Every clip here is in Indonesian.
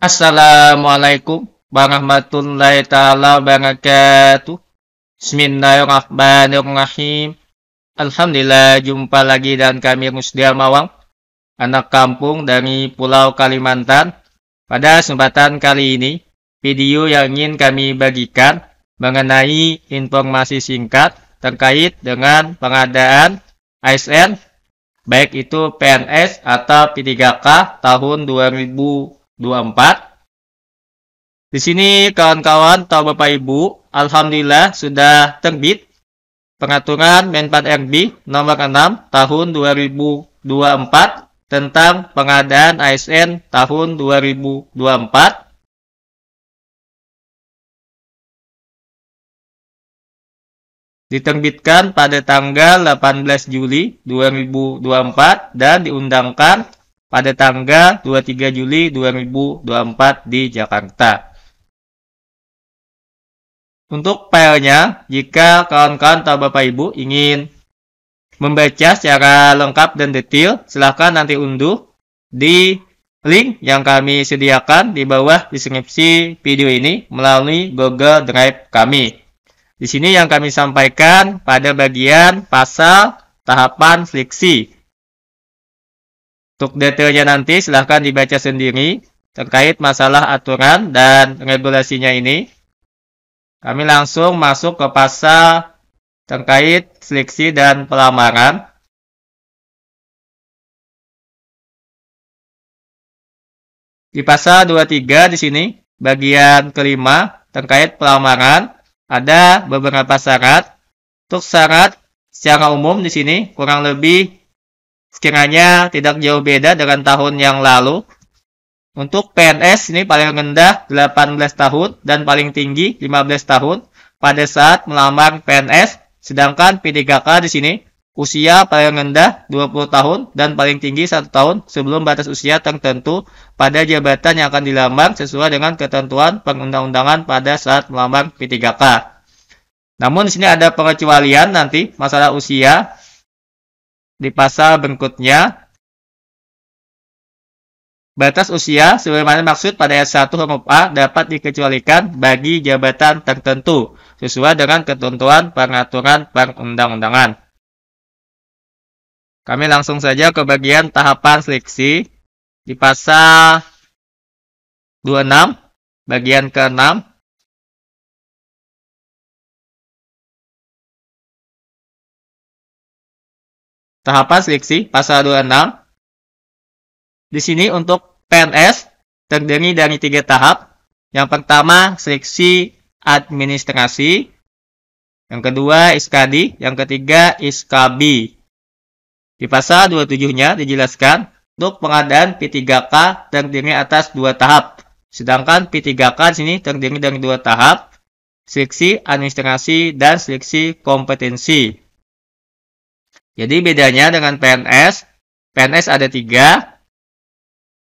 Assalamualaikum warahmatullahi taala wabarakatuh. Bismillahirrahmanirrahim. Alhamdulillah jumpa lagi dan kami Musdia Mawang, anak kampung dari Pulau Kalimantan. Pada kesempatan kali ini, video yang ingin kami bagikan mengenai informasi singkat terkait dengan pengadaan ASN baik itu PNS atau P3K tahun 2000 24. Di sini kawan-kawan atau Bapak Ibu, Alhamdulillah sudah terbit Pengaturan Menpan RB nomor 6 tahun 2024 tentang pengadaan ASN tahun 2024. Diterbitkan pada tanggal 18 Juli 2024 dan diundangkan pada tanggal 23 Juli 2024 di Jakarta. Untuk filenya, jika kawan-kawan atau Bapak Ibu ingin membaca secara lengkap dan detail, silahkan nanti unduh di link yang kami sediakan di bawah deskripsi video ini melalui Google Drive kami. Di sini yang kami sampaikan pada bagian pasal tahapan seleksi untuk detailnya nanti silahkan dibaca sendiri terkait masalah aturan dan regulasinya ini. Kami langsung masuk ke pasal terkait seleksi dan pelamaran. Di pasal 23 di sini, bagian kelima terkait pelamaran, ada beberapa syarat. Untuk syarat secara umum di sini kurang lebih sekiranya tidak jauh beda dengan tahun yang lalu. Untuk PNS ini paling rendah 18 tahun dan paling tinggi 15 tahun pada saat melamar PNS. Sedangkan P3K di sini usia paling rendah 20 tahun dan paling tinggi 1 tahun sebelum batas usia tertentu pada jabatan yang akan dilamar sesuai dengan ketentuan perundang-undangan pada saat melamar P3K. Namun di sini ada pengecualian nanti masalah usia di pasal berikutnya. Batas usia sebagaimana maksud pada ayat 1 huruf A dapat dikecualikan bagi jabatan tertentu sesuai dengan ketentuan peraturan perundang-undangan. Kami langsung saja ke bagian tahapan seleksi di pasal 26 bagian ke-6 tahapan seleksi pasal 26. Di sini untuk PNS terdiri dari tiga tahap. Yang pertama seleksi administrasi, yang kedua SKD. yang ketiga SKB. Di pasal 27-nya dijelaskan untuk pengadaan P3K terdiri atas dua tahap. Sedangkan P3K di sini terdiri dari dua tahap, seleksi administrasi dan seleksi kompetensi. Jadi bedanya dengan PNS, PNS ada tiga,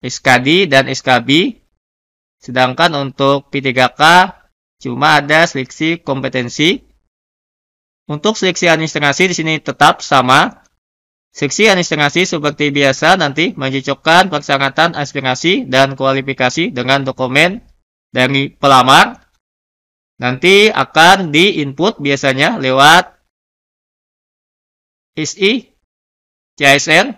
SKD dan SKB. Sedangkan untuk P3K cuma ada seleksi kompetensi. Untuk seleksi administrasi di sini tetap sama. Seleksi administrasi seperti biasa nanti mencocokkan persyaratan aspirasi dan kualifikasi dengan dokumen dari pelamar. Nanti akan diinput biasanya lewat SI, CSR.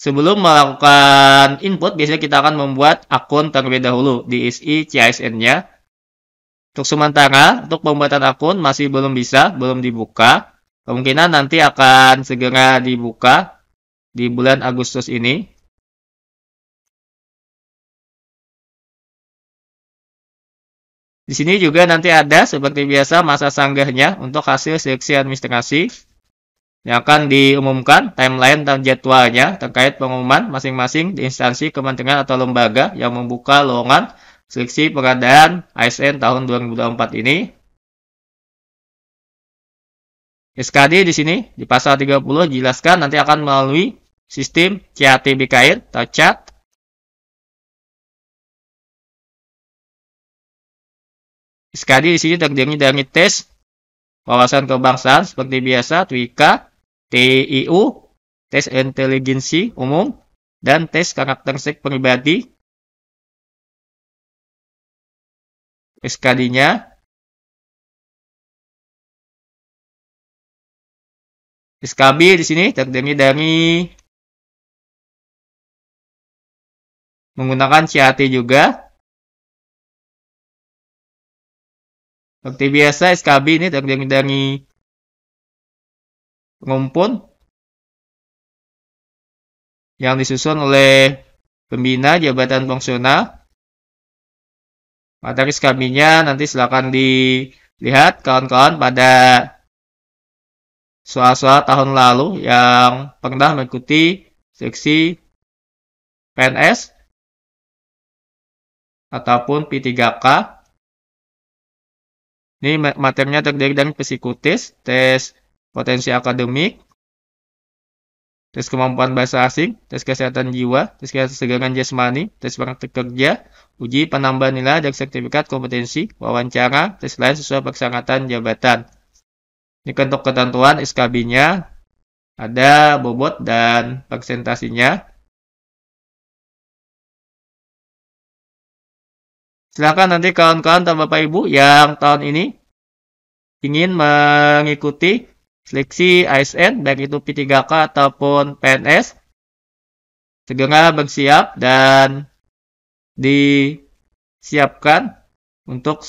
Sebelum melakukan input, biasanya kita akan membuat akun terlebih dahulu di SI CSR-nya. Untuk sementara, untuk pembuatan akun masih belum bisa, belum dibuka. Kemungkinan nanti akan segera dibuka di bulan Agustus ini. Di sini juga nanti ada seperti biasa masa sanggahnya untuk hasil seleksi administrasi yang akan diumumkan timeline dan jadwalnya terkait pengumuman masing-masing di instansi kementerian atau lembaga yang membuka lowongan seleksi pengadaan ASN tahun 2024 ini. SKD di sini di pasal 30 jelaskan nanti akan melalui sistem CATBKR atau chat. Sekali di sini terdiri dari tes wawasan kebangsaan seperti biasa, TWIKA, TIU, tes inteligensi umum, dan tes karakteristik pribadi. SKD-nya SKB di sini terdiri dari menggunakan CAT juga Seperti biasa SKB ini terdiri dari rumpun yang disusun oleh pembina jabatan fungsional. Materi SKB-nya nanti silakan dilihat kawan-kawan pada soal-soal tahun lalu yang pernah mengikuti seksi PNS ataupun P3K ini materinya terdiri dari psikotes, tes potensi akademik, tes kemampuan bahasa asing, tes kesehatan jiwa, tes kesegaran jasmani, tes praktik kerja, uji penambahan nilai dan sertifikat kompetensi, wawancara, tes lain sesuai persyaratan jabatan. Ini untuk ketentuan SKB-nya, ada bobot dan persentasinya. Silakan nanti kawan-kawan dan Bapak Ibu yang tahun ini ingin mengikuti seleksi ASN baik itu P3K ataupun PNS segera bersiap dan disiapkan untuk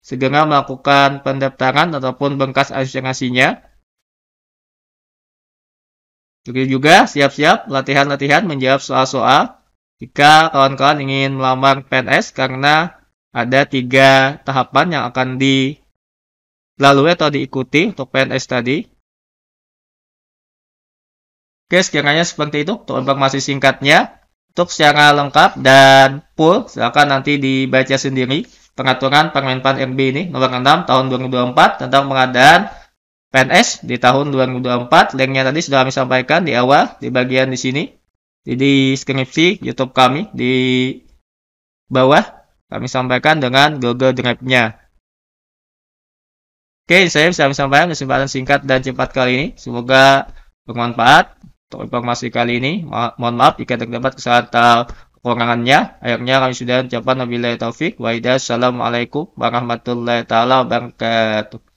segera melakukan pendaftaran ataupun bengkas asistensinya. Begitu juga siap-siap latihan-latihan menjawab soal-soal jika kawan-kawan ingin melamar PNS karena ada tiga tahapan yang akan dilalui atau diikuti untuk PNS tadi. Oke, sekiranya seperti itu untuk informasi singkatnya. Untuk secara lengkap dan full, silakan nanti dibaca sendiri pengaturan Permenpan RB ini nomor 6 tahun 2024 tentang pengadaan PNS di tahun 2024. Linknya tadi sudah kami sampaikan di awal di bagian di sini Jadi deskripsi YouTube kami di bawah kami sampaikan dengan Google Drive-nya. Oke, saya bisa sampaikan kesempatan singkat dan cepat kali ini. Semoga bermanfaat untuk informasi kali ini. Ma mohon maaf jika terdapat kesalahan atau kekurangannya. Akhirnya kami sudah ucapan Nabi taufik. Waidah. Assalamualaikum warahmatullahi wabarakatuh.